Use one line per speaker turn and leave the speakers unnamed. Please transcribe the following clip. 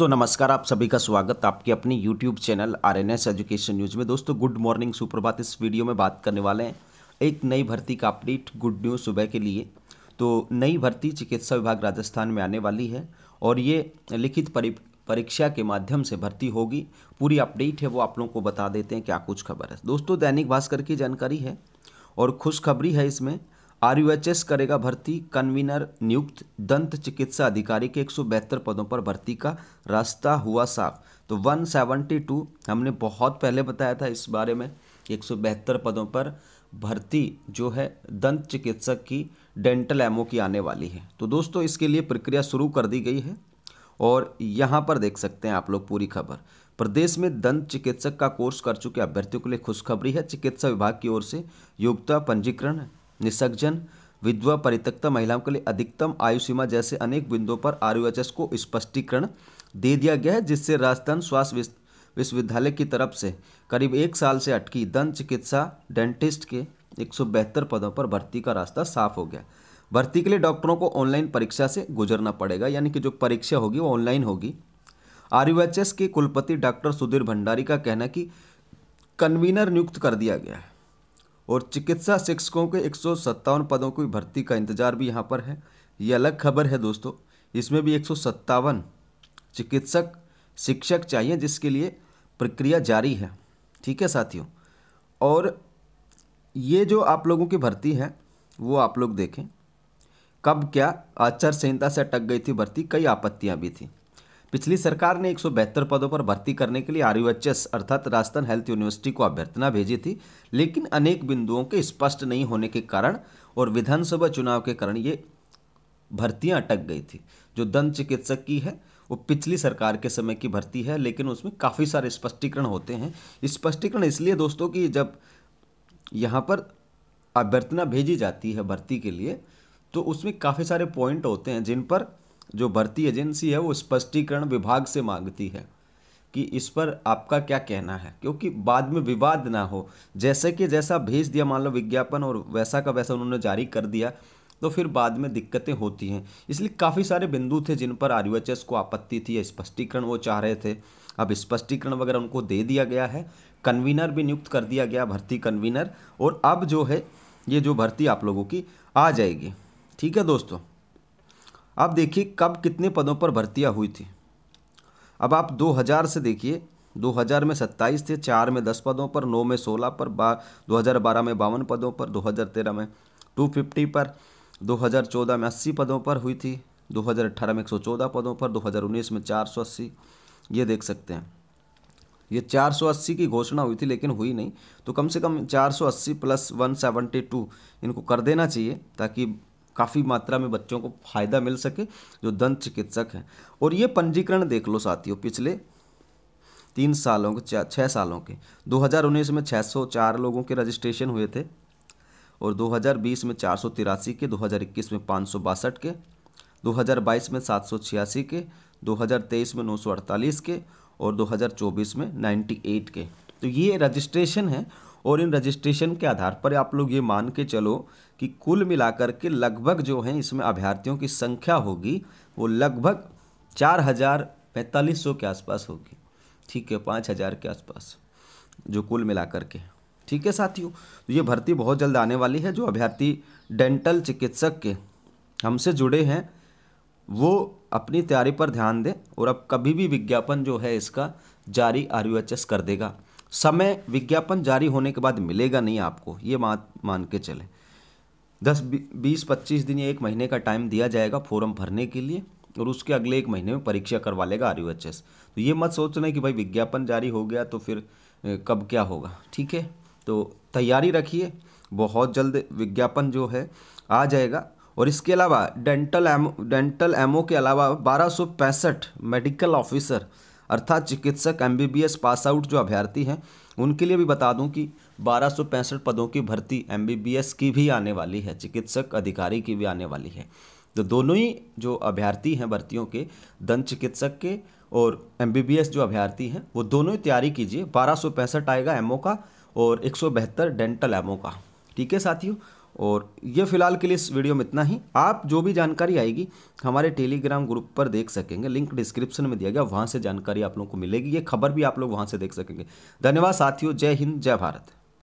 दोस्तों नमस्कार आप सभी का स्वागत आपके अपने YouTube channel R N S education news में दोस्तों गुड मॉर्निंग सुप्रभात इस वीडियो में बात करने वाले हैं एक नई भर्ती का अपडेट गुड न्यूज़ सुबह के लिए तो नई भर्ती चिकित्सा विभाग राजस्थान में आने वाली है और ये लिखित परीक्षा के माध्यम से भर्ती होगी पूरी अपडेट है वो आप लोगों को बता देते हैं क्या कुछ खबर है दोस्तों दैनिक भास्कर की जानकारी है और खुशखबरी है इसमें आर करेगा भर्ती कन्वीनर नियुक्त दंत चिकित्सा अधिकारी के एक पदों पर भर्ती का रास्ता हुआ साफ तो 172 हमने बहुत पहले बताया था इस बारे में एक पदों पर भर्ती जो है दंत चिकित्सक की डेंटल एमओ की आने वाली है तो दोस्तों इसके लिए प्रक्रिया शुरू कर दी गई है और यहाँ पर देख सकते हैं आप लोग पूरी खबर प्रदेश में दंत चिकित्सक का कोर्स कर चुके अभ्यर्थियों के लिए खुशखबरी है चिकित्सा विभाग की ओर से योग्यता पंजीकरण निसर्जन विधवा परित्यक्त महिलाओं के लिए अधिकतम आयु सीमा जैसे अनेक बिंदुओं पर आर को स्पष्टीकरण दे दिया गया है जिससे राजस्थान स्वास्थ्य विश्वविद्यालय की तरफ से करीब एक साल से अटकी दंत चिकित्सा डेंटिस्ट के एक पदों पर भर्ती का रास्ता साफ हो गया भर्ती के लिए डॉक्टरों को ऑनलाइन परीक्षा से गुजरना पड़ेगा यानी कि जो परीक्षा होगी वो ऑनलाइन होगी आर के कुलपति डॉक्टर सुधीर भंडारी का कहना कि कन्वीनर नियुक्त कर दिया गया है और चिकित्सा शिक्षकों के एक पदों की भर्ती का इंतजार भी यहाँ पर है ये अलग खबर है दोस्तों इसमें भी एक चिकित्सक शिक्षक चाहिए जिसके लिए प्रक्रिया जारी है ठीक है साथियों और ये जो आप लोगों की भर्ती है वो आप लोग देखें कब क्या आचार संहिता से अटक गई थी भर्ती कई आपत्तियाँ भी थी पिछली सरकार ने एक पदों पर भर्ती करने के लिए आर अर्थात राजस्थान हेल्थ यूनिवर्सिटी को अभ्यर्थना भेजी थी लेकिन अनेक बिंदुओं के स्पष्ट नहीं होने के कारण और विधानसभा चुनाव के कारण ये भर्तियां अटक गई थी जो दंत चिकित्सक की है वो पिछली सरकार के समय की भर्ती है लेकिन उसमें काफ़ी सारे स्पष्टीकरण होते हैं स्पष्टीकरण इसलिए दोस्तों कि जब यहाँ पर अभ्यर्थना भेजी जाती है भर्ती के लिए तो उसमें काफ़ी सारे पॉइंट होते हैं जिन पर जो भर्ती एजेंसी है वो स्पष्टीकरण विभाग से मांगती है कि इस पर आपका क्या कहना है क्योंकि बाद में विवाद ना हो जैसे कि जैसा भेज दिया मान लो विज्ञापन और वैसा का वैसा उन्होंने जारी कर दिया तो फिर बाद में दिक्कतें होती हैं इसलिए काफ़ी सारे बिंदु थे जिन पर आर को आपत्ति थी या स्पष्टीकरण वो चाह रहे थे अब स्पष्टीकरण वगैरह उनको दे दिया गया है कन्वीनर भी नियुक्त कर दिया गया भर्ती कन्वीनर और अब जो है ये जो भर्ती आप लोगों की आ जाएगी ठीक है दोस्तों आप देखिए कब कितने पदों पर भर्तियाँ हुई थी अब आप 2000 से देखिए 2000 में 27 थे चार में 10 पदों पर नौ में 16 पर बा 2012 में बावन पदों पर 2013 में 250 पर 2014 में 80 पदों पर हुई थी 2018 में 114 पदों पर 2019 में 480 ये देख सकते हैं ये 480 की घोषणा हुई थी लेकिन हुई नहीं तो कम से कम 480 प्लस 172 इनको कर देना चाहिए ताकि काफ़ी मात्रा में बच्चों को फ़ायदा मिल सके जो दंत चिकित्सक हैं और ये पंजीकरण देख लो साथियों पिछले तीन सालों के छः सालों के 2019 में 604 लोगों के रजिस्ट्रेशन हुए थे और 2020 में चार के 2021 में पाँच के 2022 में सात के 2023 में नौ के और 2024 में 98 के तो ये रजिस्ट्रेशन है और इन रजिस्ट्रेशन के आधार पर आप लोग ये मान के चलो कि कुल मिलाकर के लगभग जो हैं इसमें अभ्यर्थियों की संख्या होगी वो लगभग चार हज़ार पैंतालीस सौ के आसपास होगी ठीक है पाँच हज़ार के आसपास जो कुल मिलाकर के ठीक है साथियों तो ये भर्ती बहुत जल्द आने वाली है जो अभ्यर्थी डेंटल चिकित्सक के हमसे जुड़े हैं वो अपनी तैयारी पर ध्यान दें और अब कभी भी विज्ञापन जो है इसका जारी आर कर देगा समय विज्ञापन जारी होने के बाद मिलेगा नहीं आपको ये बात मान के चले दस बीस पच्चीस दिन या एक महीने का टाइम दिया जाएगा फॉर्म भरने के लिए और उसके अगले एक महीने में परीक्षा करवा लेगा आर यू एच एस तो ये मत सोचना कि भाई विज्ञापन जारी हो गया तो फिर कब क्या होगा ठीक है तो तैयारी रखिए बहुत जल्द विज्ञापन जो है आ जाएगा और इसके अलावा डेंटल एमओ डेंटल एमओ के अलावा बारह मेडिकल ऑफिसर अर्थात चिकित्सक एमबीबीएस पास आउट जो अभ्यर्थी हैं उनके लिए भी बता दूं कि बारह पदों की भर्ती एमबीबीएस की भी आने वाली है चिकित्सक अधिकारी की भी आने वाली है तो दोनों ही जो अभ्यर्थी हैं भर्तियों के दंत चिकित्सक के और एस जो अभ्यर्थी हैं वो दोनों ही तैयारी कीजिए बारह आएगा एमओ का और एक डेंटल एमओ का ठीक है साथियों और ये फ़िलहाल के लिए इस वीडियो में इतना ही आप जो भी जानकारी आएगी हमारे टेलीग्राम ग्रुप पर देख सकेंगे लिंक डिस्क्रिप्शन में दिया गया वहाँ से जानकारी आप लोगों को मिलेगी ये खबर भी आप लोग वहाँ से देख सकेंगे धन्यवाद साथियों जय हिंद जय भारत